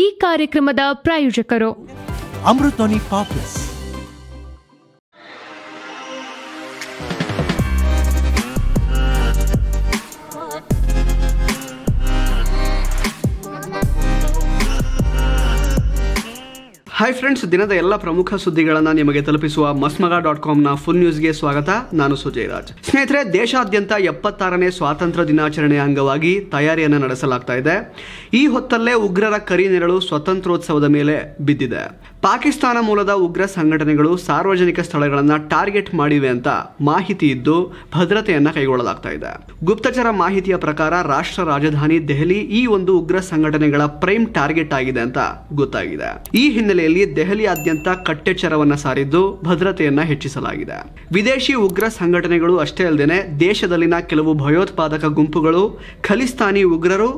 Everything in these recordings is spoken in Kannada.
ಈ ಕಾರ್ಯಕ್ರಮದ ಪ್ರಾಯೋಜಕರು ಅಮೃತೋನಿ ಪಾಪ್ಲಸ್ ಹಾಯ್ ಫ್ರೆಂಡ್ಸ್ ದಿನದ ಎಲ್ಲ ಪ್ರಮುಖ ಸುದ್ದಿಗಳನ್ನು ನಿಮಗೆ ತಲುಪಿಸುವ ಮಸ್ಮಗಾ ಡಾಟ್ ಕಾಮ್ನ ಫುಲ್ ನ್ಯೂಸ್ಗೆ ಸ್ವಾಗತ ನಾನು ಸುಜಯ್ ರಾಜ್ ಸ್ನೇಹಿತರೆ ದೇಶಾದ್ಯಂತ ಎಪ್ಪತ್ತಾರನೇ ಸ್ವಾತಂತ್ರ್ಯ ದಿನಾಚರಣೆಯ ಅಂಗವಾಗಿ ತಯಾರಿಯನ್ನು ನಡೆಸಲಾಗ್ತಾ ಇದೆ ಈ ಹೊತ್ತಲ್ಲೇ ಉಗ್ರರ ಕರಿ ನೆರಳು ಸ್ವತಂತ್ರೋತ್ಸವದ ಮೇಲೆ ಬಿದ್ದಿದೆ ಪಾಕಿಸ್ತಾನ ಮೂಲದ ಉಗ್ರ ಸಂಘಟನೆಗಳು ಸಾರ್ವಜನಿಕ ಸ್ಥಳಗಳನ್ನು ಟಾರ್ಗೆಟ್ ಮಾಡಿವೆ ಅಂತ ಮಾಹಿತಿ ಇದ್ದು ಭದ್ರತೆಯನ್ನು ಕೈಗೊಳ್ಳಲಾಗ್ತಾ ಇದೆ ಗುಪ್ತಚರ ಮಾಹಿತಿಯ ಪ್ರಕಾರ ರಾಷ್ಟ್ರ ರಾಜಧಾನಿ ದೆಹಲಿ ಈ ಒಂದು ಉಗ್ರ ಸಂಘಟನೆಗಳ ಪ್ರೈಮ್ ಟಾರ್ಗೆಟ್ ಆಗಿದೆ ಅಂತ ಗೊತ್ತಾಗಿದೆ ಈ ಹಿನ್ನೆಲೆಯಲ್ಲಿ ದೆಹಲಿಯಾದ್ಯಂತ ಕಟ್ಟೆಚ್ಚರವನ್ನ ಸಾರಿದ್ದು ಭದ್ರತೆಯನ್ನ ಹೆಚ್ಚಿಸಲಾಗಿದೆ ವಿದೇಶಿ ಉಗ್ರ ಸಂಘಟನೆಗಳು ಅಷ್ಟೇ ಅಲ್ಲದೆ ದೇಶದಲ್ಲಿನ ಕೆಲವು ಭಯೋತ್ಪಾದಕ ಗುಂಪುಗಳು ಖಲಿಸ್ತಾನಿ ಉಗ್ರರು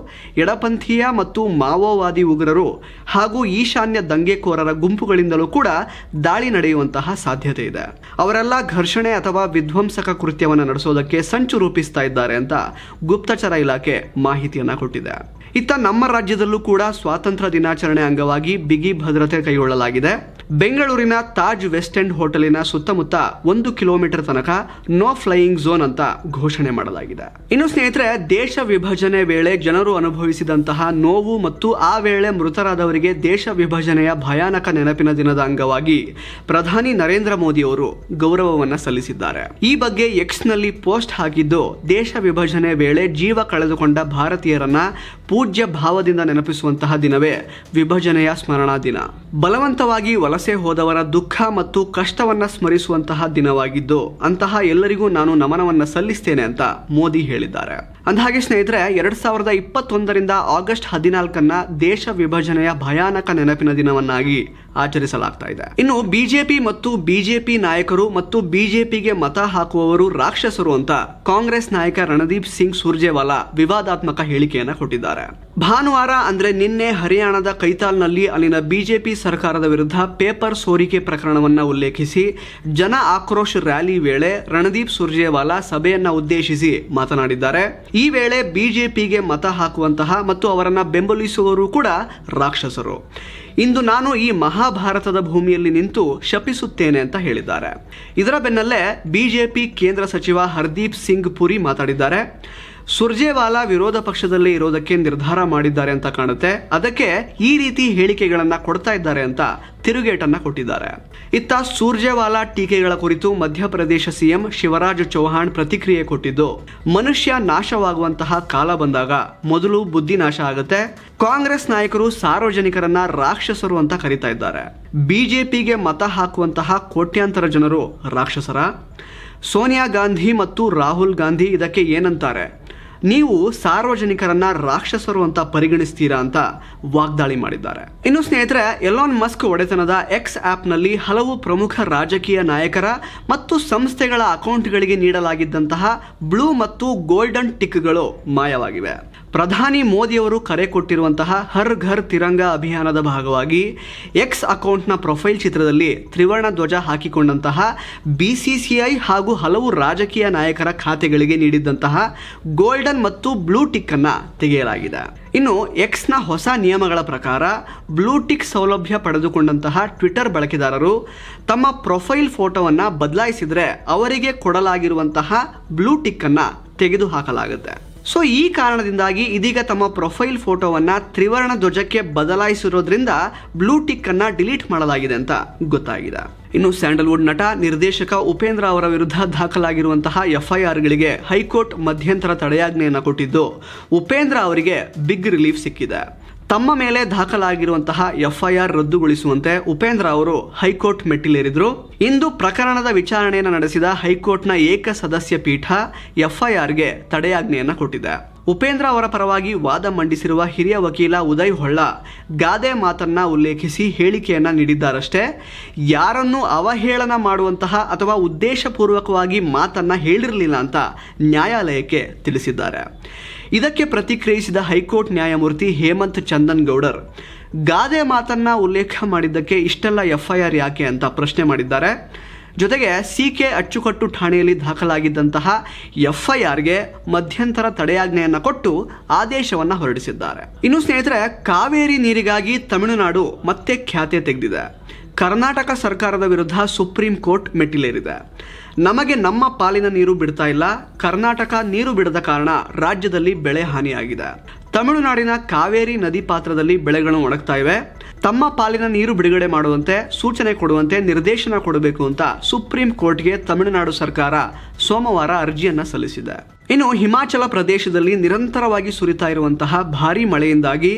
ಎಡಪಂಥೀಯ ಮತ್ತು ಮಾವೋವಾದಿ ಉಗ್ರರು ಹಾಗೂ ಈಶಾನ್ಯ ದಂಗೆಕೋರರ ಗುಂಪು ಗುಂಪುಗಳಿಂದಲೂ ಕೂಡ ದಾಳಿ ನಡೆಯುವಂತಹ ಸಾಧ್ಯತೆ ಇದೆ ಅವರೆಲ್ಲ ಘರ್ಷಣೆ ಅಥವಾ ವಿಧ್ವಂಸಕ ಕೃತ್ಯವನ್ನು ನಡೆಸೋದಕ್ಕೆ ಸಂಚು ರೂಪಿಸ್ತಾ ಇದ್ದಾರೆ ಅಂತ ಗುಪ್ತಚರ ಇಲಾಖೆ ಮಾಹಿತಿಯನ್ನ ಕೊಟ್ಟಿದೆ ಇತ್ತ ನಮ್ಮ ರಾಜ್ಯದಲ್ಲೂ ಕೂಡ ಸ್ವಾತಂತ್ರ್ಯ ದಿನಾಚರಣೆ ಅಂಗವಾಗಿ ಬಿಗಿ ಭದ್ರತೆ ಕೈಗೊಳ್ಳಲಾಗಿದೆ ಬೆಂಗಳೂರಿನ ತಾಜ್ ವೆಸ್ಟ್ ಎಂಡ್ ಹೋಟೆಲಿನ ಸುತ್ತಮುತ್ತ ಒಂದು ಕಿಲೋಮೀಟರ್ ತನಕ ನೋ ಫ್ಲೈಯಿಂಗ್ ಝೋನ್ ಅಂತ ಘೋಷಣೆ ಮಾಡಲಾಗಿದೆ ಇನ್ನು ಸ್ನೇಹಿತರೆ ದೇಶ ವಿಭಜನೆ ವೇಳೆ ಜನರು ಅನುಭವಿಸಿದಂತಹ ನೋವು ಮತ್ತು ಆ ವೇಳೆ ಮೃತರಾದವರಿಗೆ ದೇಶ ವಿಭಜನೆಯ ಭಯಾನಕ ನೆನಪಿನ ದಿನದ ಅಂಗವಾಗಿ ಪ್ರಧಾನಿ ನರೇಂದ್ರ ಮೋದಿ ಅವರು ಗೌರವವನ್ನ ಸಲ್ಲಿಸಿದ್ದಾರೆ ಈ ಬಗ್ಗೆ ಎಕ್ಸ್ ನಲ್ಲಿ ಪೋಸ್ಟ್ ಹಾಕಿದ್ದು ದೇಶ ವಿಭಜನೆ ವೇಳೆ ಜೀವ ಕಳೆದುಕೊಂಡ ಭಾರತೀಯರನ್ನ ಪೂಜ್ಯ ಭಾವದಿಂದ ನೆನಪಿಸುವಂತಹ ದಿನವೇ ವಿಭಜನೆಯ ಸ್ಮರಣಾ ದಿನ ಬಲವಂತವಾಗಿ ವಲಸೆ ಹೋದವರ ದುಃಖ ಮತ್ತು ಕಷ್ಟವನ್ನು ಸ್ಮರಿಸುವಂತಹ ದಿನವಾಗಿದ್ದು ಅಂತಹ ಎಲ್ಲರಿಗೂ ನಾನು ನಮನವನ್ನ ಸಲ್ಲಿಸ್ತೇನೆ ಅಂತ ಮೋದಿ ಹೇಳಿದ್ದಾರೆ ಅಂದಹಾಗೆ ಸ್ನೇಹಿತರೆ ಎರಡ್ ಸಾವಿರದ ಇಪ್ಪತ್ತೊಂದರಿಂದ ಆಗಸ್ಟ್ ಹದಿನಾಲ್ಕನ್ನ ದೇಶ ವಿಭಜನೆಯ ಭಯಾನಕ ನೆನಪಿನ ದಿನವನ್ನಾಗಿ ಆಚರಿಸಲಾಗ್ತಾ ಇದೆ ಇನ್ನು ಬಿಜೆಪಿ ಮತ್ತು ಬಿಜೆಪಿ ನಾಯಕರು ಮತ್ತು ಬಿಜೆಪಿಗೆ ಮತ ಹಾಕುವವರು ರಾಕ್ಷಸರು ಅಂತ ಕಾಂಗ್ರೆಸ್ ನಾಯಕ ರಣದೀಪ್ ಸಿಂಗ್ ಸುರ್ಜೇವಾಲಾ ವಿವಾದಾತ್ಮಕ ಹೇಳಿಕೆಯನ್ನ ಕೊಟ್ಟಿದ್ದಾರೆ ಭಾನುವಾರ ಅಂದ್ರೆ ನಿನ್ನೆ ಹರಿಯಾಣದ ಕೈತಾಲ್ನಲ್ಲಿ ಅಲ್ಲಿನ ಬಿಜೆಪಿ ಸರ್ಕಾರದ ವಿರುದ್ಧ ಪೇಪರ್ ಸೋರಿಕೆ ಪ್ರಕರಣವನ್ನ ಉಲ್ಲೇಖಿಸಿ ಜನ ಆಕ್ರೋಶ ರ್ಯಾಲಿ ವೇಳೆ ರಣದೀಪ್ ಸುರ್ಜೇವಾಲಾ ಸಭೆಯನ್ನ ಉದ್ದೇಶಿಸಿ ಮಾತನಾಡಿದ್ದಾರೆ ಈ ವೇಳೆ ಬಿಜೆಪಿಗೆ ಮತ ಹಾಕುವಂತಹ ಮತ್ತು ಅವರನ್ನ ಬೆಂಬಲಿಸುವವರು ಕೂಡ ರಾಕ್ಷಸರು ಇಂದು ನಾನು ಈ ಮಹಾ ಮಹಾಭಾರತದ ಭೂಮಿಯಲ್ಲಿ ನಿಂತು ಶಪಿಸುತ್ತೇನೆ ಅಂತ ಹೇಳಿದ್ದಾರೆ ಇದರ ಬೆನ್ನಲ್ಲೇ ಬಿಜೆಪಿ ಕೇಂದ್ರ ಸಚಿವ ಹರ್ದೀಪ್ ಸಿಂಗ್ ಪುರಿ ಮಾತಾಡಿದ್ದಾರೆ ಸುರ್ಜೇವಾಲಾ ವಿರೋಧ ಪಕ್ಷದಲ್ಲಿ ಇರೋದಕ್ಕೆ ನಿರ್ಧಾರ ಮಾಡಿದ್ದಾರೆ ಅಂತ ಕಾಣುತ್ತೆ ಅದಕ್ಕೆ ಈ ರೀತಿ ಹೇಳಿಕೆಗಳನ್ನ ಕೊಡ್ತಾ ಇದ್ದಾರೆ ಅಂತ ತಿರುಗೇಟನ್ನ ಕೊಟ್ಟಿದ್ದಾರೆ ಇತ್ತ ಸೂರ್ಜೆವಾಲಾ ಟೀಕೆಗಳ ಕುರಿತು ಮಧ್ಯಪ್ರದೇಶ ಸಿಎಂ ಶಿವರಾಜ್ ಚೌಹಾಣ್ ಪ್ರತಿಕ್ರಿಯೆ ಕೊಟ್ಟಿದ್ದು ಮನುಷ್ಯ ನಾಶವಾಗುವಂತಹ ಕಾಲ ಬಂದಾಗ ಮೊದಲು ಬುದ್ಧಿ ನಾಶ ಆಗುತ್ತೆ ಕಾಂಗ್ರೆಸ್ ನಾಯಕರು ಸಾರ್ವಜನಿಕರನ್ನ ರಾಕ್ಷಸರು ಅಂತ ಕರಿತಾ ಇದ್ದಾರೆ ಬಿಜೆಪಿಗೆ ಮತ ಹಾಕುವಂತಹ ಕೋಟ್ಯಾಂತರ ಜನರು ರಾಕ್ಷಸರ ಸೋನಿಯಾ ಗಾಂಧಿ ಮತ್ತು ರಾಹುಲ್ ಗಾಂಧಿ ಇದಕ್ಕೆ ಏನಂತಾರೆ ನೀವು ಸಾರ್ವಜನಿಕರನ್ನ ರಾಕ್ಷಸರು ಅಂತ ಪರಿಗಣಿಸ್ತೀರಾ ಅಂತ ವಾಗ್ದಾಳಿ ಮಾಡಿದ್ದಾರೆ ಇನ್ನು ಸ್ನೇಹಿತರೆ ಎಲಾನ್ ಮಸ್ಕ್ ಒಡೆತನದ ಎಕ್ಸ್ ಆಪ್ನಲ್ಲಿ ಹಲವು ಪ್ರಮುಖ ರಾಜಕೀಯ ನಾಯಕರ ಮತ್ತು ಸಂಸ್ಥೆಗಳ ಅಕೌಂಟ್ಗಳಿಗೆ ನೀಡಲಾಗಿದ್ದಂತಹ ಬ್ಲೂ ಮತ್ತು ಗೋಲ್ಡನ್ ಟಿಕ್ಗಳು ಮಾಯವಾಗಿವೆ ಪ್ರಧಾನಿ ಮೋದಿಯವರು ಕರೆ ಕೊಟ್ಟಿರುವಂತಹ ಹರ್ ಘರ್ ತಿರಂಗ ಅಭಿಯಾನದ ಭಾಗವಾಗಿ ಎಕ್ಸ್ ಅಕೌಂಟ್ನ ಪ್ರೊಫೈಲ್ ಚಿತ್ರದಲ್ಲಿ ತ್ರಿವರ್ಣ ಧ್ವಜ ಹಾಕಿಕೊಂಡಂತಹ ಬಿ ಸಿ ಐ ಹಾಗೂ ಹಲವು ರಾಜಕೀಯ ನಾಯಕರ ಖಾತೆಗಳಿಗೆ ನೀಡಿದ್ದಂತಹ ಗೋಲ್ಡನ್ ಮತ್ತು ಬ್ಲೂ ಟಿಕ್ ಅನ್ನು ತೆಗೆಯಲಾಗಿದೆ ಇನ್ನು ಎಕ್ಸ್ನ ಹೊಸ ನಿಯಮಗಳ ಪ್ರಕಾರ ಬ್ಲೂ ಟಿಕ್ ಸೌಲಭ್ಯ ಪಡೆದುಕೊಂಡಂತಹ ಟ್ವಿಟರ್ ಬಳಕೆದಾರರು ತಮ್ಮ ಪ್ರೊಫೈಲ್ ಫೋಟೋವನ್ನು ಬದಲಾಯಿಸಿದರೆ ಅವರಿಗೆ ಕೊಡಲಾಗಿರುವಂತಹ ಬ್ಲೂ ತೆಗೆದು ತೆಗೆದುಹಾಕಲಾಗುತ್ತೆ ಸೊ ಈ ಕಾರಣದಿಂದಾಗಿ ಇದೀಗ ತಮ್ಮ ಪ್ರೊಫೈಲ್ ಫೋಟೋವನ್ನು ತ್ರಿವರ್ಣ ಧ್ವಜಕ್ಕೆ ಬದಲಾಯಿಸಿರೋದ್ರಿಂದ ಬ್ಲೂ ಟಿಕ್ ಅನ್ನ ಡಿಲೀಟ್ ಮಾಡಲಾಗಿದೆ ಅಂತ ಗೊತ್ತಾಗಿದೆ ಇನ್ನು ಸ್ಯಾಂಡಲ್ವುಡ್ ನಟ ನಿರ್ದೇಶಕ ಉಪೇಂದ್ರ ಅವರ ವಿರುದ್ಧ ದಾಖಲಾಗಿರುವಂತಹ ಗಳಿಗೆ ಹೈಕೋರ್ಟ್ ಮಧ್ಯಂತರ ತಡೆಯಾಜ್ಞೆಯನ್ನು ಕೊಟ್ಟಿದ್ದು ಉಪೇಂದ್ರ ಅವರಿಗೆ ಬಿಗ್ ರಿಲೀಫ್ ಸಿಕ್ಕಿದೆ ತಮ್ಮ ಮೇಲೆ ದಾಖಲಾಗಿರುವಂತಹ ಎಫ್ಐಆರ್ ರದ್ದುಗೊಳಿಸುವಂತೆ ಉಪೇಂದ್ರ ಅವರು ಹೈಕೋರ್ಟ್ ಮೆಟ್ಟಿಲೇರಿದ್ರು ಇಂದು ಪ್ರಕರಣದ ವಿಚಾರಣೆಯನ್ನು ನಡೆಸಿದ ಹೈಕೋರ್ಟ್ನ ಏಕ ಸದಸ್ಯ ಪೀಠ ಎಫ್ಐಆರ್ಗೆ ತಡೆಯಾಜ್ಞೆಯನ್ನು ಕೊಟ್ಟಿದೆ ಉಪೇಂದ್ರ ಅವರ ಪರವಾಗಿ ವಾದ ಮಂಡಿಸಿರುವ ಹಿರಿಯ ವಕೀಲ ಉದಯ್ ಹೊಳ್ಳ ಗಾದೆ ಮಾತನ್ನ ಉಲ್ಲೇಖಿಸಿ ಹೇಳಿಕೆಯನ್ನ ನೀಡಿದ್ದಾರಷ್ಟೇ ಯಾರನ್ನು ಅವಹೇಳನ ಮಾಡುವಂತಹ ಅಥವಾ ಉದ್ದೇಶಪೂರ್ವಕವಾಗಿ ಮಾತನ್ನ ಹೇಳಿರಲಿಲ್ಲ ಅಂತ ನ್ಯಾಯಾಲಯಕ್ಕೆ ತಿಳಿಸಿದ್ದಾರೆ ಇದಕ್ಕೆ ಪ್ರತಿಕ್ರಿಯಿಸಿದ ಹೈಕೋರ್ಟ್ ನ್ಯಾಯಮೂರ್ತಿ ಹೇಮಂತ್ ಚಂದನ್ ಗೌಡರ್ ಗಾದೆ ಮಾತನ್ನ ಉಲ್ಲೇಖ ಮಾಡಿದ್ದಕ್ಕೆ ಇಷ್ಟೆಲ್ಲ ಎಫ್ಐಆರ್ ಯಾಕೆ ಅಂತ ಪ್ರಶ್ನೆ ಮಾಡಿದ್ದಾರೆ ಜೊತೆಗೆ ಸಿ ಕೆ ಅಚ್ಚುಕಟ್ಟು ಠಾಣೆಯಲ್ಲಿ ದಾಖಲಾಗಿದ್ದಂತಹ ಎಫ್ಐಆರ್ಗೆ ಮಧ್ಯಂತರ ತಡೆಯಾಜ್ಞೆಯನ್ನು ಕೊಟ್ಟು ಆದೇಶವನ್ನು ಹೊರಡಿಸಿದ್ದಾರೆ ಇನ್ನು ಸ್ನೇಹಿತರೆ ಕಾವೇರಿ ನೀರಿಗಾಗಿ ತಮಿಳುನಾಡು ಮತ್ತೆ ಖ್ಯಾತೆ ತೆಗೆದಿದೆ ಕರ್ನಾಟಕ ಸರ್ಕಾರದ ವಿರುದ್ಧ ಸುಪ್ರೀಂ ಕೋರ್ಟ್ ಮೆಟ್ಟಿಲೇರಿದೆ ನಮಗೆ ನಮ್ಮ ಪಾಲಿನ ನೀರು ಬಿಡ್ತಾ ಇಲ್ಲ ಕರ್ನಾಟಕ ನೀರು ಬಿಡದ ಕಾರಣ ರಾಜ್ಯದಲ್ಲಿ ಬೆಳೆ ಹಾನಿಯಾಗಿದೆ ತಮಿಳುನಾಡಿನ ಕಾವೇರಿ ನದಿ ಪಾತ್ರದಲ್ಲಿ ಬೆಳೆಗಳು ಒಣಗ್ತಾ ಇವೆ ತಮ್ಮ ಪಾಲಿನ ನೀರು ಬಿಡುಗಡೆ ಮಾಡುವಂತೆ ಸೂಚನೆ ಕೊಡುವಂತೆ ನಿರ್ದೇಶನ ಕೊಡಬೇಕು ಅಂತ ಸುಪ್ರೀಂ ಕೋರ್ಟ್ಗೆ ತಮಿಳುನಾಡು ಸರ್ಕಾರ ಸೋಮವಾರ ಅರ್ಜಿಯನ್ನು ಸಲ್ಲಿಸಿದೆ ಇನ್ನು ಹಿಮಾಚಲ ಪ್ರದೇಶದಲ್ಲಿ ನಿರಂತರವಾಗಿ ಸುರಿತಾ ಇರುವಂತಹ ಭಾರೀ ಮಳೆಯಿಂದಾಗಿ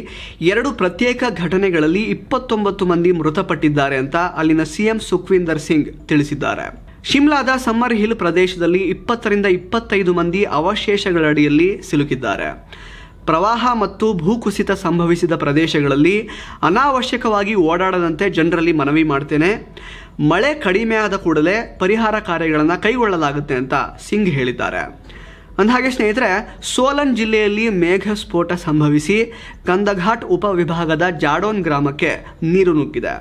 ಎರಡು ಪ್ರತ್ಯೇಕ ಘಟನೆಗಳಲ್ಲಿ ಇಪ್ಪತ್ತೊಂಬತ್ತು ಮಂದಿ ಮೃತಪಟ್ಟಿದ್ದಾರೆ ಅಂತ ಅಲ್ಲಿನ ಸಿಎಂ ಸುಖ್ವಿಂದರ್ ಸಿಂಗ್ ತಿಳಿಸಿದ್ದಾರೆ ಶಿಮ್ಲಾದ ಸಮ್ಮರ್ ಹಿಲ್ ಪ್ರದೇಶದಲ್ಲಿ ಇಪ್ಪತ್ತರಿಂದ ಇಪ್ಪತ್ತೈದು ಮಂದಿ ಅವಶೇಷಗಳಡಿಯಲ್ಲಿ ಸಿಲುಕಿದ್ದಾರೆ ಪ್ರವಾಹ ಮತ್ತು ಭೂಕುಸಿತ ಸಂಭವಿಸಿದ ಪ್ರದೇಶಗಳಲ್ಲಿ ಅನಾವಶ್ಯಕವಾಗಿ ಓಡಾಡದಂತೆ ಜನರಲ್ಲಿ ಮನವಿ ಮಾಡ್ತೇನೆ ಮಳೆ ಕಡಿಮೆ ಆದ ಕೂಡಲೇ ಪರಿಹಾರ ಕಾರ್ಯಗಳನ್ನು ಕೈಗೊಳ್ಳಲಾಗುತ್ತೆ ಅಂತ ಸಿಂಗ್ ಹೇಳಿದ್ದಾರೆ ಅಂದಹಾಗೆ ಸ್ನೇಹಿತರೆ ಸೋಲನ್ ಜಿಲ್ಲೆಯಲ್ಲಿ ಮೇಘ ಸ್ಫೋಟ ಸಂಭವಿಸಿ ಕಂದಘಾಟ್ ಉಪವಿಭಾಗದ ಜಾಡೋನ್ ಗ್ರಾಮಕ್ಕೆ ನೀರು ನುಗ್ಗಿದೆ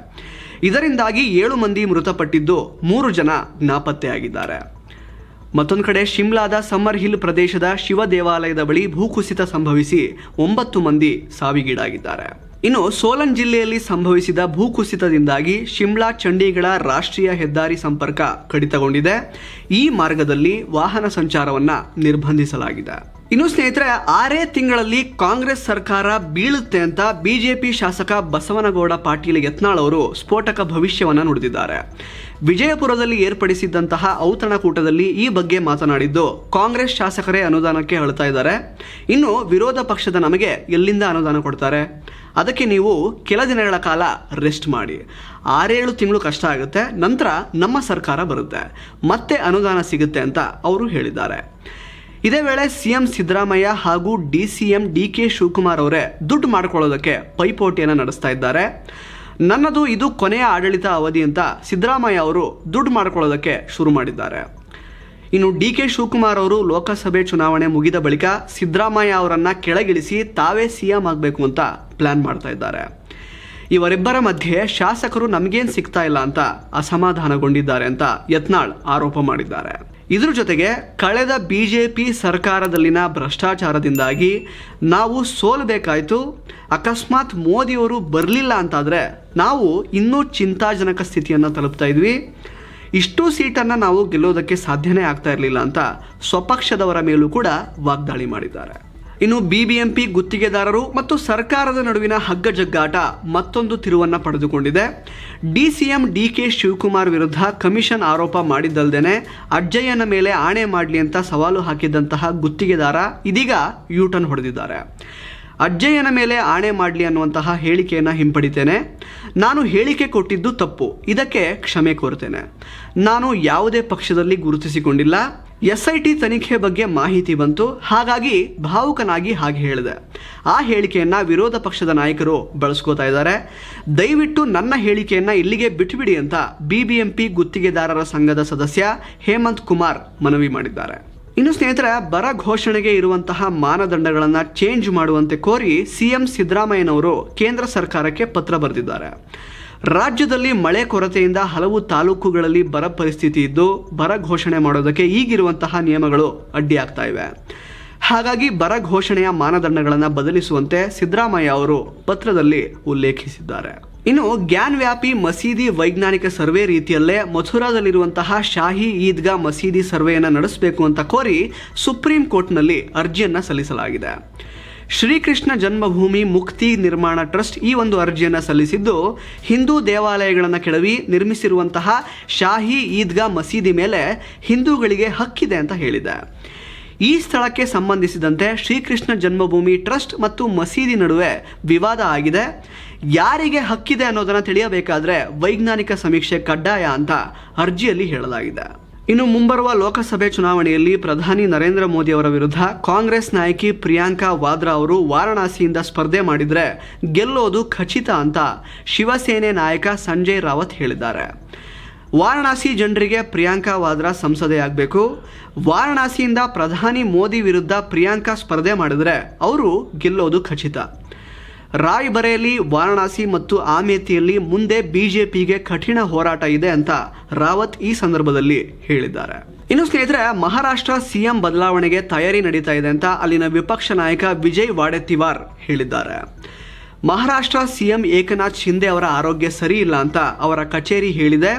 ಇದರಿಂದಾಗಿ ಏಳು ಮಂದಿ ಮೃತಪಟ್ಟಿದ್ದು ಮೂರು ಜನ ನಾಪತ್ತೆಯಾಗಿದ್ದಾರೆ ಮತ್ತೊಂದು ಕಡೆ ಶಿಮ್ಲಾದ ಸಮ್ಮರ್ ಹಿಲ್ ಪ್ರದೇಶದ ಶಿವ ದೇವಾಲಯದ ಬಳಿ ಭೂಕುಸಿತ ಸಂಭವಿಸಿ ಒಂಬತ್ತು ಮಂದಿ ಸಾವಿಗೀಡಾಗಿದ್ದಾರೆ ಇನ್ನು ಸೋಲನ್ ಜಿಲ್ಲೆಯಲ್ಲಿ ಸಂಭವಿಸಿದ ಭೂಕುಸಿತದಿಂದಾಗಿ ಶಿಮ್ಲಾ ಚಂಡೀಗಢ ರಾಷ್ಟ್ರೀಯ ಹೆದ್ದಾರಿ ಸಂಪರ್ಕ ಕಡಿತಗೊಂಡಿದೆ ಈ ಮಾರ್ಗದಲ್ಲಿ ವಾಹನ ಸಂಚಾರವನ್ನು ನಿರ್ಬಂಧಿಸಲಾಗಿದೆ ಇನ್ನು ಸ್ನೇಹಿತರೆ ಆರೇ ತಿಂಗಳಲ್ಲಿ ಕಾಂಗ್ರೆಸ್ ಸರ್ಕಾರ ಬೀಳುತ್ತೆ ಅಂತ ಬಿಜೆಪಿ ಶಾಸಕ ಬಸವನಗೌಡ ಪಾಟೀಲ್ ಯತ್ನಾಳ್ ಅವರು ಸ್ಫೋಟಕ ಭವಿಷ್ಯವನ್ನು ನುಡಿದಿದ್ದಾರೆ ವಿಜಯಪುರದಲ್ಲಿ ಏರ್ಪಡಿಸಿದ್ದಂತಹ ಔತಣಕೂಟದಲ್ಲಿ ಈ ಬಗ್ಗೆ ಮಾತನಾಡಿದ್ದು ಕಾಂಗ್ರೆಸ್ ಶಾಸಕರೇ ಅನುದಾನಕ್ಕೆ ಹೇಳ್ತಾ ಇದ್ದಾರೆ ಇನ್ನು ವಿರೋಧ ಪಕ್ಷದ ನಮಗೆ ಎಲ್ಲಿಂದ ಅನುದಾನ ಕೊಡ್ತಾರೆ ಅದಕ್ಕೆ ನೀವು ಕೆಲ ದಿನಗಳ ಕಾಲ ರೆಸ್ಟ್ ಮಾಡಿ ಆರೇಳು ತಿಂಗಳು ಕಷ್ಟ ಆಗುತ್ತೆ ನಂತರ ನಮ್ಮ ಸರ್ಕಾರ ಬರುತ್ತೆ ಮತ್ತೆ ಅನುದಾನ ಸಿಗುತ್ತೆ ಅಂತ ಅವರು ಹೇಳಿದ್ದಾರೆ ಇದೇ ವೇಳೆ ಸಿಎಂ ಸಿದ್ದರಾಮಯ್ಯ ಹಾಗೂ ಡಿಸಿಎಂ ಡಿ ಕೆ ಶಿವಕುಮಾರ್ ಅವರೇ ದುಡ್ಡು ಮಾಡಿಕೊಳ್ಳೋದಕ್ಕೆ ಪೈಪೋಟಿಯನ್ನು ನಡೆಸ್ತಾ ಇದ್ದಾರೆ ನನ್ನದು ಇದು ಕೊನೆಯ ಆಡಳಿತ ಅವಧಿ ಅಂತ ಸಿದ್ದರಾಮಯ್ಯ ಅವರು ದುಡ್ಡು ಮಾಡಿಕೊಳ್ಳೋದಕ್ಕೆ ಶುರು ಮಾಡಿದ್ದಾರೆ ಇನ್ನು ಡಿ ಕೆ ಶಿವಕುಮಾರ್ ಅವರು ಲೋಕಸಭೆ ಚುನಾವಣೆ ಮುಗಿದ ಬಳಿಕ ಸಿದ್ದರಾಮಯ್ಯ ಅವರನ್ನು ಕೆಳಗಿಳಿಸಿ ತಾವೇ ಸಿಎಂ ಆಗಬೇಕು ಅಂತ ಪ್ಲಾನ್ ಮಾಡ್ತಾ ಇದ್ದಾರೆ ಇವರಿಬ್ಬರ ಮಧ್ಯೆ ಶಾಸಕರು ನಮಗೇನು ಸಿಗ್ತಾ ಇಲ್ಲ ಅಂತ ಅಸಮಾಧಾನಗೊಂಡಿದ್ದಾರೆ ಅಂತ ಯತ್ನಾಳ್ ಆರೋಪ ಮಾಡಿದ್ದಾರೆ ಇದ್ರ ಜೊತೆಗೆ ಕಳೆದ ಬಿ ಜೆ ಪಿ ಸರ್ಕಾರದಲ್ಲಿನ ಭ್ರಷ್ಟಾಚಾರದಿಂದಾಗಿ ನಾವು ಸೋಲಬೇಕಾಯಿತು ಅಕಸ್ಮಾತ್ ಮೋದಿಯವರು ಬರಲಿಲ್ಲ ಅಂತಾದರೆ ನಾವು ಇನ್ನೂ ಚಿಂತಾಜನಕ ಸ್ಥಿತಿಯನ್ನು ತಲುಪ್ತಾ ಇದ್ವಿ ಇಷ್ಟು ಸೀಟನ್ನು ನಾವು ಗೆಲ್ಲೋದಕ್ಕೆ ಸಾಧ್ಯನೇ ಆಗ್ತಾ ಇರಲಿಲ್ಲ ಅಂತ ಸ್ವಪಕ್ಷದವರ ಮೇಲೂ ಕೂಡ ವಾಗ್ದಾಳಿ ಮಾಡಿದ್ದಾರೆ ಇನ್ನು ಬಿಬಿಎಂಪಿ ಗುತ್ತಿಗೆದಾರರು ಮತ್ತು ಸರ್ಕಾರದ ನಡುವಿನ ಹಗ್ಗಜಗ್ಗಾಟ ಮತ್ತೊಂದು ತಿರುವನ್ನು ಪಡೆದುಕೊಂಡಿದೆ ಡಿಸಿಎಂ ಡಿಕೆ ಶಿವಕುಮಾರ್ ವಿರುದ್ಧ ಕಮಿಷನ್ ಆರೋಪ ಮಾಡಿದ್ದಲ್ದೇನೆ ಅಜ್ಜಯ್ಯನ ಮೇಲೆ ಆಣೆ ಮಾಡಲಿ ಅಂತ ಸವಾಲು ಹಾಕಿದ್ದಂತಹ ಗುತ್ತಿಗೆದಾರ ಇದೀಗ ಯೂಟರ್ನ್ ಹೊಡೆದಿದ್ದಾರೆ ಅಜ್ಜಯ್ಯನ ಮೇಲೆ ಆಣೆ ಮಾಡಲಿ ಅನ್ನುವಂತಹ ಹೇಳಿಕೆಯನ್ನು ಹಿಂಪಡಿತೇನೆ ನಾನು ಹೇಳಿಕೆ ಕೊಟ್ಟಿದ್ದು ತಪ್ಪು ಇದಕ್ಕೆ ಕ್ಷಮೆ ಕೋರ್ತೇನೆ ನಾನು ಯಾವುದೇ ಪಕ್ಷದಲ್ಲಿ ಗುರುತಿಸಿಕೊಂಡಿಲ್ಲ ಎಸ್ ಐ ಟಿ ತನಿಖೆ ಬಗ್ಗೆ ಮಾಹಿತಿ ಬಂತು ಹಾಗಾಗಿ ಭಾವುಕನಾಗಿ ಹಾಗೆ ಹೇಳಿದೆ ಆ ಹೇಳಿಕೆಯನ್ನು ವಿರೋಧ ಪಕ್ಷದ ನಾಯಕರು ಬಳಸ್ಕೋತಾ ಇದ್ದಾರೆ ದಯವಿಟ್ಟು ನನ್ನ ಹೇಳಿಕೆಯನ್ನು ಇಲ್ಲಿಗೆ ಬಿಟ್ಟುಬಿಡಿ ಅಂತ ಬಿ ಗುತ್ತಿಗೆದಾರರ ಸಂಘದ ಸದಸ್ಯ ಹೇಮಂತ್ ಕುಮಾರ್ ಮನವಿ ಮಾಡಿದ್ದಾರೆ ಇನ್ನು ಸ್ನೇಹಿತರ ಬರ ಘೋಷಣೆಗೆ ಇರುವಂತಹ ಮಾನದಂಡಗಳನ್ನು ಚೇಂಜ್ ಮಾಡುವಂತೆ ಕೋರಿ ಸಿಎಂ ಸಿದ್ದರಾಮಯ್ಯನವರು ಕೇಂದ್ರ ಸರ್ಕಾರಕ್ಕೆ ಪತ್ರ ಬರೆದಿದ್ದಾರೆ ರಾಜ್ಯದಲ್ಲಿ ಮಳೆ ಕೊರತೆಯಿಂದ ಹಲವು ತಾಲೂಕುಗಳಲ್ಲಿ ಬರ ಪರಿಸ್ಥಿತಿ ಇದ್ದು ಬರ ಘೋಷಣೆ ಮಾಡೋದಕ್ಕೆ ಈಗಿರುವಂತಹ ನಿಯಮಗಳು ಅಡ್ಡಿಯಾಗ್ತಾ ಇವೆ ಹಾಗಾಗಿ ಬರ ಘೋಷಣೆಯ ಮಾನದಂಡಗಳನ್ನು ಬದಲಿಸುವಂತೆ ಸಿದ್ದರಾಮಯ್ಯ ಅವರು ಪತ್ರದಲ್ಲಿ ಉಲ್ಲೇಖಿಸಿದ್ದಾರೆ ಇನ್ನು ಗ್ಯಾನ್ ವ್ಯಾಪಿ ಮಸೀದಿ ವೈಜ್ಞಾನಿಕ ಸರ್ವೆ ರೀತಿಯಲ್ಲೇ ಮಥುರಾದಲ್ಲಿರುವಂತಹ ಶಾಹಿ ಈದ್ಗಾ ಮಸೀದಿ ಸರ್ವೆಯನ್ನು ನಡೆಸಬೇಕು ಅಂತ ಕೋರಿ ಸುಪ್ರೀಂ ಕೋರ್ಟ್ನಲ್ಲಿ ಅರ್ಜಿಯನ್ನು ಸಲ್ಲಿಸಲಾಗಿದೆ ಶ್ರೀಕೃಷ್ಣ ಜನ್ಮಭೂಮಿ ಮುಕ್ತಿ ನಿರ್ಮಾಣ ಟ್ರಸ್ಟ್ ಈ ಒಂದು ಅರ್ಜಿಯನ್ನು ಸಲ್ಲಿಸಿದ್ದು ಹಿಂದೂ ದೇವಾಲಯಗಳನ್ನು ಕೆಡವಿ ನಿರ್ಮಿಸಿರುವಂತಹ ಶಾಹಿ ಈದ್ಗಾ ಮಸೀದಿ ಮೇಲೆ ಹಿಂದೂಗಳಿಗೆ ಹಕ್ಕಿದೆ ಅಂತ ಹೇಳಿದೆ ಈ ಸ್ಥಳಕ್ಕೆ ಸಂಬಂಧಿಸಿದಂತೆ ಶ್ರೀಕೃಷ್ಣ ಜನ್ಮಭೂಮಿ ಟ್ರಸ್ಟ್ ಮತ್ತು ಮಸೀದಿ ನಡುವೆ ವಿವಾದ ಆಗಿದೆ ಯಾರಿಗೆ ಹಕ್ಕಿದೆ ಅನ್ನೋದನ್ನು ತಿಳಿಯಬೇಕಾದ್ರೆ ವೈಜ್ಞಾನಿಕ ಸಮೀಕ್ಷೆ ಕಡ್ಡಾಯ ಅಂತ ಅರ್ಜಿಯಲ್ಲಿ ಹೇಳಲಾಗಿದೆ ಇನ್ನು ಮುಂಬರುವ ಲೋಕಸಭೆ ಚುನಾವಣೆಯಲ್ಲಿ ಪ್ರಧಾನಿ ನರೇಂದ್ರ ಮೋದಿ ಅವರ ವಿರುದ್ಧ ಕಾಂಗ್ರೆಸ್ ನಾಯಕಿ ಪ್ರಿಯಾಂಕಾ ವಾದ್ರಾ ಅವರು ವಾರಣಾಸಿಯಿಂದ ಸ್ಪರ್ಧೆ ಮಾಡಿದರೆ ಗೆಲ್ಲೋದು ಖಚಿತ ಅಂತ ಶಿವಸೇನೆ ನಾಯಕ ಸಂಜಯ್ ರಾವತ್ ಹೇಳಿದ್ದಾರೆ ವಾರಣಾಸಿ ಜನರಿಗೆ ಪ್ರಿಯಾಂಕಾ ವಾದ್ರಾ ಸಂಸದೆಯಾಗಬೇಕು ವಾರಣಾಸಿಯಿಂದ ಪ್ರಧಾನಿ ಮೋದಿ ವಿರುದ್ಧ ಪ್ರಿಯಾಂಕಾ ಸ್ಪರ್ಧೆ ಮಾಡಿದರೆ ಅವರು ಗೆಲ್ಲೋದು ಖಚಿತ ರಾಯ್ಬರೇಲಿ ವಾರಣಾಸಿ ಮತ್ತು ಆಮೇತಿಯಲ್ಲಿ ಮುಂದೆ ಬಿಜೆಪಿಗೆ ಕಠಿಣ ಹೋರಾಟ ಇದೆ ಅಂತ ರಾವತ್ ಈ ಸಂದರ್ಭದಲ್ಲಿ ಹೇಳಿದ್ದಾರೆ ಇನ್ನು ಸ್ನೇಹಿತರೆ ಮಹಾರಾಷ್ಟ್ರ ಸಿಎಂ ಬದಲಾವಣೆಗೆ ತಯಾರಿ ನಡೀತಾ ಇದೆ ಅಂತ ಅಲ್ಲಿನ ವಿಪಕ್ಷ ನಾಯಕ ವಿಜಯ್ ವಾಡೆತಿವಾರ್ ಹೇಳಿದ್ದಾರೆ ಮಹಾರಾಷ್ಟ್ರ ಸಿಎಂ ಏಕನಾಥ್ ಶಿಂದೆ ಅವರ ಆರೋಗ್ಯ ಸರಿ ಇಲ್ಲ ಅಂತ ಅವರ ಕಚೇರಿ ಹೇಳಿದೆ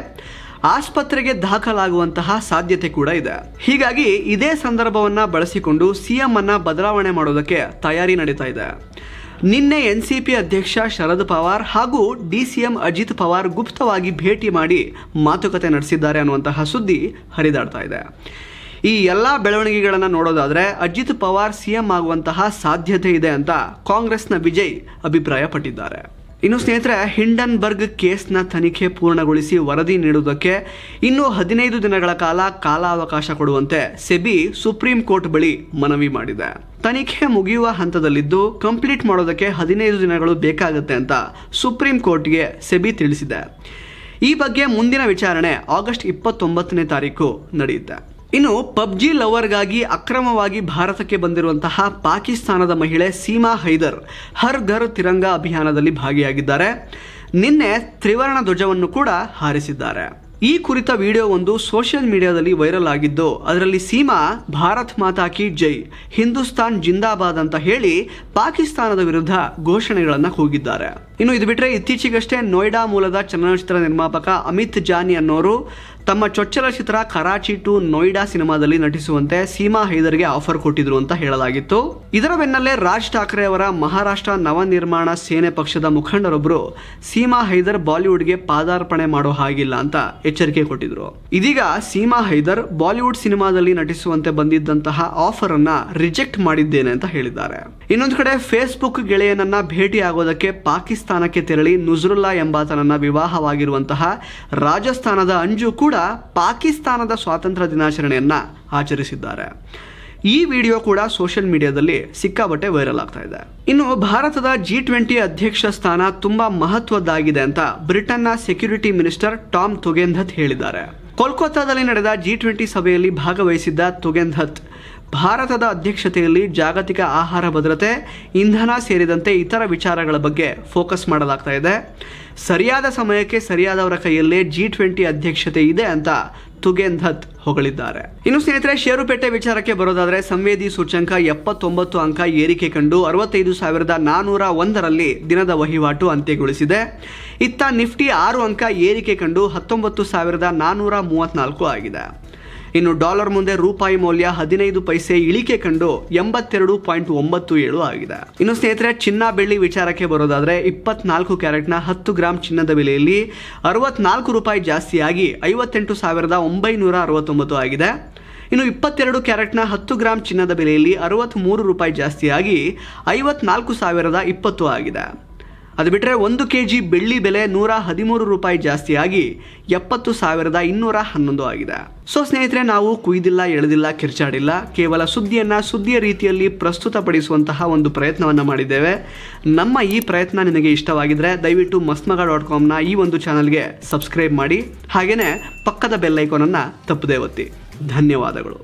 ಆಸ್ಪತ್ರೆಗೆ ದಾಖಲಾಗುವಂತಹ ಸಾಧ್ಯತೆ ಕೂಡ ಇದೆ ಹೀಗಾಗಿ ಇದೇ ಸಂದರ್ಭವನ್ನ ಬಳಸಿಕೊಂಡು ಸಿಎಂ ಅನ್ನ ಬದಲಾವಣೆ ಮಾಡೋದಕ್ಕೆ ತಯಾರಿ ನಡೀತಾ ಇದೆ ನಿನ್ನೆ ಪಿ ಅಧ್ಯಕ್ಷ ಶರದ್ ಪವಾರ್ ಹಾಗೂ ಡಿಸಿಎಂ ಅಜಿತ್ ಪವಾರ್ ಗುಪ್ತವಾಗಿ ಭೇಟಿ ಮಾಡಿ ಮಾತುಕತೆ ನಡೆಸಿದ್ದಾರೆ ಅನ್ನುವಂತಹ ಸುದ್ದಿ ಹರಿದಾಡ್ತಾ ಇದೆ ಈ ಎಲ್ಲ ಬೆಳವಣಿಗೆಗಳನ್ನು ನೋಡೋದಾದರೆ ಅಜಿತ್ ಪವಾರ್ ಸಿಎಂ ಆಗುವಂತಹ ಸಾಧ್ಯತೆ ಇದೆ ಅಂತ ಕಾಂಗ್ರೆಸ್ನ ವಿಜಯ್ ಅಭಿಪ್ರಾಯಪಟ್ಟಿದ್ದಾರೆ ಇನ್ನು ಸ್ನೇಹಿತರೆ ಹಿಂಡನ್ಬರ್ಗ್ ಕೇಸ್ನ ತನಿಖೆ ಪೂರ್ಣಗೊಳಿಸಿ ವರದಿ ನೀಡುವುದಕ್ಕೆ ಇನ್ನೂ ಹದಿನೈದು ದಿನಗಳ ಕಾಲ ಕಾಲಾವಕಾಶ ಕೊಡುವಂತೆ ಸೆಬಿ ಸುಪ್ರೀಂ ಕೋರ್ಟ್ ಬಳಿ ಮನವಿ ಮಾಡಿದೆ ತನಿಖೆ ಮುಗಿಯುವ ಹಂತದಲ್ಲಿದ್ದು ಕಂಪ್ಲೀಟ್ ಮಾಡೋದಕ್ಕೆ ಹದಿನೈದು ದಿನಗಳು ಬೇಕಾಗುತ್ತೆ ಅಂತ ಸುಪ್ರೀಂ ಕೋರ್ಟ್ಗೆ ಸೆಬಿ ತಿಳಿಸಿದೆ ಈ ಬಗ್ಗೆ ಮುಂದಿನ ವಿಚಾರಣೆ ಆಗಸ್ಟ್ ಇಪ್ಪತ್ತೊಂಬತ್ತನೇ ತಾರೀಕು ನಡೆಯುತ್ತೆ ಇನ್ನು ಪಬ್ಜಿ ಲವರ್ಗಾಗಿ ಅಕ್ರಮವಾಗಿ ಭಾರತಕ್ಕೆ ಬಂದಿರುವಂತಹ ಪಾಕಿಸ್ತಾನದ ಮಹಿಳೆ ಸೀಮಾ ಹೈದರ್ ಹರ್ ಘರ್ ತಿರಂಗ ಅಭಿಯಾನದಲ್ಲಿ ಭಾಗಿಯಾಗಿದ್ದಾರೆ ನಿನ್ನೆ ತ್ರಿವರ್ಣ ಧ್ವಜವನ್ನು ಕೂಡ ಹಾರಿಸಿದ್ದಾರೆ ಈ ಕುರಿತ ವಿಡಿಯೋ ಒಂದು ಸೋಷಿಯಲ್ ಮೀಡಿಯಾದಲ್ಲಿ ವೈರಲ್ ಆಗಿದ್ದು ಅದರಲ್ಲಿ ಸೀಮಾ ಭಾರತ್ ಮಾತಾ ಕಿ ಜೈ ಹಿಂದೂಸ್ತಾನ್ ಜಿಂದಾಬಾದ್ ಅಂತ ಹೇಳಿ ಪಾಕಿಸ್ತಾನದ ವಿರುದ್ಧ ಘೋಷಣೆಗಳನ್ನು ಕೂಗಿದ್ದಾರೆ ಇನ್ನು ಇದು ಬಿಟ್ಟರೆ ಇತ್ತೀಚೆಗಷ್ಟೇ ನೋಯ್ಡಾ ಮೂಲದ ಚಲನಚಿತ್ರ ನಿರ್ಮಾಪಕ ಅಮಿತ್ ಜಾನಿ ಅನ್ನೋರು ತಮ್ಮ ಚೊಚ್ಚಲ ಚಿತ್ರ ಕರಾಚಿ ಟು ನೋಯ್ಡಾ ಸಿನಿಮಾದಲ್ಲಿ ನಟಿಸುವಂತೆ ಸೀಮಾ ಹೈದರ್ಗೆ ಆಫರ್ ಕೊಟ್ಟಿದ್ರು ಅಂತ ಹೇಳಲಾಗಿತ್ತು ಇದರ ಬೆನ್ನಲ್ಲೇ ರಾಜ್ ಠಾಕ್ರೆ ಅವರ ಮಹಾರಾಷ್ಟ್ರ ನವನಿರ್ಮಾಣ ಸೇನೆ ಪಕ್ಷದ ಮುಖಂಡರೊಬ್ಬರು ಸೀಮಾ ಹೈದರ್ ಬಾಲಿವುಡ್ಗೆ ಪಾದಾರ್ಪಣೆ ಮಾಡೋ ಹಾಗಿಲ್ಲ ಅಂತ ಎಚ್ಚರಿಕೆ ಕೊಟ್ಟಿದ್ರು ಇದೀಗ ಸೀಮಾ ಹೈದರ್ ಬಾಲಿವುಡ್ ಸಿನಿಮಾದಲ್ಲಿ ನಟಿಸುವಂತೆ ಬಂದಿದ್ದಂತಹ ಆಫರ್ ಅನ್ನ ರಿಜೆಕ್ಟ್ ಮಾಡಿದ್ದೇನೆ ಅಂತ ಹೇಳಿದ್ದಾರೆ ಇನ್ನೊಂದು ಕಡೆ ಫೇಸ್ಬುಕ್ ಗೆಳೆಯನನ್ನ ಭೇಟಿ ಆಗೋದಕ್ಕೆ ಪಾಕಿಸ್ತಾನ ರಾಜಸ್ಥಾನಕ್ಕೆ ತೆರಳಿ ನುಜ್ರುಲ್ಲಾ ಎಂಬಾತನನ್ನ ವಿವಾಹವಾಗಿರುವಂತಹ ರಾಜಸ್ಥಾನದ ಅಂಜು ಕೂಡ ಪಾಕಿಸ್ತಾನದ ಸ್ವಾತಂತ್ರ್ಯ ದಿನಾಚರಣೆಯನ್ನ ಆಚರಿಸಿದ್ದಾರೆ ಈ ವಿಡಿಯೋ ಕೂಡ ಸೋಷಿಯಲ್ ಮೀಡಿಯಾದಲ್ಲಿ ಸಿಕ್ಕಾಬಟ್ಟೆ ವೈರಲ್ ಆಗ್ತಾ ಇದೆ ಇನ್ನು ಭಾರತದ ಜಿ ಟ್ವೆಂಟಿ ಅಧ್ಯಕ್ಷ ಸ್ಥಾನ ತುಂಬಾ ಮಹತ್ವದ್ದಾಗಿದೆ ಅಂತ ಬ್ರಿಟನ್ನ ಸೆಕ್ಯೂರಿಟಿ ಮಿನಿಸ್ಟರ್ ಟಾಮ್ ತುಗೆಂಧತ್ ಹೇಳಿದ್ದಾರೆ ಕೋಲ್ಕತ್ತಾದಲ್ಲಿ ನಡೆದ ಜಿ ಟ್ವೆಂಟಿ ಸಭೆಯಲ್ಲಿ ಭಾಗವಹಿಸಿದ್ದ ತುಗೆಂಧತ್ ಭಾರತದ ಅಧ್ಯಕ್ಷತೆಯಲ್ಲಿ ಜಾಗತಿಕ ಆಹಾರ ಭದ್ರತೆ ಇಂಧನ ಸೇರಿದಂತೆ ಇತರ ವಿಚಾರಗಳ ಬಗ್ಗೆ ಫೋಕಸ್ ಮಾಡಲಾಗ್ತಾ ಇದೆ ಸರಿಯಾದ ಸಮಯಕ್ಕೆ ಸರಿಯಾದವರ ಕೈಯಲ್ಲೇ ಜಿ ಟ್ವೆಂಟಿ ಅಧ್ಯಕ್ಷತೆ ಇದೆ ಅಂತ ತುಗೇನ್ ದತ್ ಹೊಗಳಿದ್ದಾರೆ ಇನ್ನು ಸ್ನೇಹಿತರೆ ಷೇರುಪೇಟೆ ವಿಚಾರಕ್ಕೆ ಬರೋದಾದರೆ ಸಂವೇದಿ ಸೂಚ್ಯಂಕ ಎಪ್ಪತ್ತೊಂಬತ್ತು ಅಂಕ ಏರಿಕೆ ಕಂಡು ಅರವತ್ತೈದು ಸಾವಿರದ ನಾನೂರ ಒಂದರಲ್ಲಿ ದಿನದ ವಹಿವಾಟು ಅಂತ್ಯಗೊಳಿಸಿದೆ ಇತ್ತ ನಿಫ್ಟಿ ಆರು ಅಂಕ ಏರಿಕೆ ಕಂಡು ಹತ್ತೊಂಬತ್ತು ಸಾವಿರದ ನಾನ್ನೂರ ಮೂವತ್ತ್ನಾಲ್ಕು ಆಗಿದೆ ಇನ್ನು ಡಾಲರ್ ಮುಂದೆ ರೂಪಾಯಿ ಮೌಲ್ಯ ಹದಿನೈದು ಪೈಸೆ ಇಳಿಕೆ ಕಂಡು ಎಂಬತ್ತೆರಡು ಪಾಯಿಂಟ್ ಒಂಬತ್ತು ಏಳು ಆಗಿದೆ ಇನ್ನು ಸ್ನೇಹಿತರೆ ಚಿನ್ನ ಬೆಳ್ಳಿ ವಿಚಾರಕ್ಕೆ ಬರೋದಾದ್ರೆ ಇಪ್ಪತ್ನಾಲ್ಕು ಕ್ಯಾರೆಟ್ನ ಹತ್ತು ಗ್ರಾಮ್ ಚಿನ್ನದ ಬೆಲೆಯಲ್ಲಿ ಅರವತ್ನಾಲ್ಕು ರೂಪಾಯಿ ಜಾಸ್ತಿಯಾಗಿ ಐವತ್ತೆಂಟು ಸಾವಿರದ ಒಂಬೈನೂರ ಅರವತ್ತೊಂಬತ್ತು ಆಗಿದೆ ಇನ್ನು ಇಪ್ಪತ್ತೆರಡು ಕ್ಯಾರೆಟ್ನ ಹತ್ತು ಗ್ರಾಮ್ ಚಿನ್ನದ ಬೆಲೆಯಲ್ಲಿ ಅರವತ್ತ್ಮೂರು ರೂಪಾಯಿ ಜಾಸ್ತಿಯಾಗಿ ಐವತ್ನಾಲ್ಕು ಸಾವಿರದ ಇಪ್ಪತ್ತು ಆಗಿದೆ ಅದು ಬಿಟ್ಟರೆ ಒಂದು ಕೆ ಜಿ ಬೆಳ್ಳಿ ಬೆಲೆ ನೂರ ಹದಿಮೂರು ರೂಪಾಯಿ ಜಾಸ್ತಿಯಾಗಿ ಎಪ್ಪತ್ತು ಸಾವಿರದ ಇನ್ನೂರ ಹನ್ನೊಂದು ಆಗಿದೆ ಸೊ ಸ್ನೇಹಿತರೆ ನಾವು ಕುಯ್ದಿಲ್ಲ ಎಳೆದಿಲ್ಲ ಕಿರ್ಚಾಡಿಲ್ಲ ಕೇವಲ ಸುದ್ದಿಯನ್ನು ಸುದ್ದಿಯ ರೀತಿಯಲ್ಲಿ ಪ್ರಸ್ತುತಪಡಿಸುವಂತಹ ಒಂದು ಪ್ರಯತ್ನವನ್ನು ಮಾಡಿದ್ದೇವೆ ನಮ್ಮ ಈ ಪ್ರಯತ್ನ ನಿನಗೆ ಇಷ್ಟವಾಗಿದ್ದರೆ ದಯವಿಟ್ಟು ಮಸ್ಮಗ ಡಾಟ್ ಕಾಮ್ನ ಈ ಒಂದು ಚಾನಲ್ಗೆ ಸಬ್ಸ್ಕ್ರೈಬ್ ಮಾಡಿ ಹಾಗೆಯೇ ಪಕ್ಕದ ಬೆಲ್ಲೈಕೋನನ್ನು ತಪ್ಪದೇ ಒತ್ತಿ ಧನ್ಯವಾದಗಳು